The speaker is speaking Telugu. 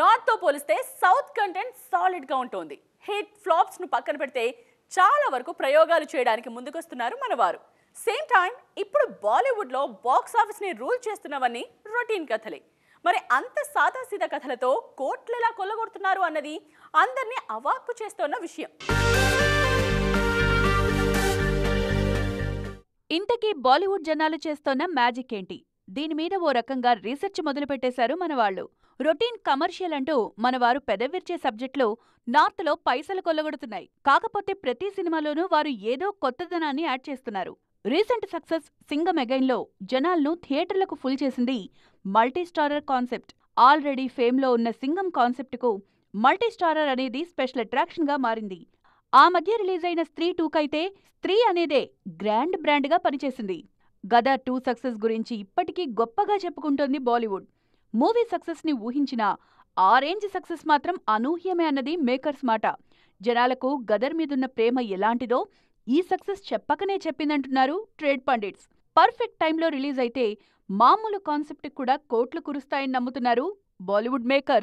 నార్త్తో పోలిస్తే సౌత్ కంటెంట్ సాలిడ్గా ఉంటుంది హిట్ ఫ్లాప్స్ను పక్కన పెడితే చాలా వరకు ప్రయోగాలు చేయడానికి ముందుకొస్తున్నారు మనవారు సేమ్ టైం ఇప్పుడు బాలీవుడ్లో బాక్స్ ఆఫీస్ని రూల్ చేస్తున్నవన్నీ రొటీన్ కథలే మరి అంత సాదాసీదా కథలతో కోట్లలా కొల్లగొడుతున్నారు అన్నది అందరినీ అవాక్కు చేస్తోన్న విషయం ఇంతకీ బాలీవుడ్ జనాలు చేస్తోన్న మ్యాజిక్ ఏంటి దీనిమీద ఓ రకంగా రీసెర్చ్ మొదలుపెట్టేశారు మనవాళ్లు రొటీన్ కమర్షియల్ అంటూ మనవారు పెదవిర్చే సబ్జెక్టులో నార్త్లో పైసలు కొల్లగొడుతున్నాయి కాకపోతే ప్రతి సినిమాలోనూ వారు ఏదో కొత్తదనాన్ని యాడ్ చేస్తున్నారు రీసెంట్ సక్సెస్ సింగం లో జనాలను థియేటర్లకు ఫుల్ చేసింది మల్టీస్టారర్ కాన్సెప్ట్ ఆల్రెడీ ఫేమ్లో ఉన్న సింగం కాన్సెప్ట్కు మల్టీస్టారర్ అనేది స్పెషల్ అట్రాక్షన్గా మారింది ఆ మధ్య రిలీజ్ అయిన స్త్రీ టూకైతే స్త్రీ అనేదే గ్రాండ్ బ్రాండ్గా పనిచేసింది గద టూ సక్సెస్ గురించి ఇప్పటికీ గొప్పగా చెప్పుకుంటోంది బాలీవుడ్ మూవీ సక్సెస్ని ఊహించిన ఆ రేంజ్ సక్సెస్ మాత్రం అనూహ్యమే అన్నది మేకర్స్ మాట జనాలకు గదర్ మీదున్న ప్రేమ ఎలాంటిదో ఈ సక్సెస్ చెప్పకనే చెప్పిందంటున్నారు ట్రేడ్ పండిట్స్ పర్ఫెక్ట్ టైంలో రిలీజ్ అయితే మామూలు కాన్సెప్ట్ కూడా కోట్లు కురుస్తాయని నమ్ముతున్నారు బాలీవుడ్ మేకర్స్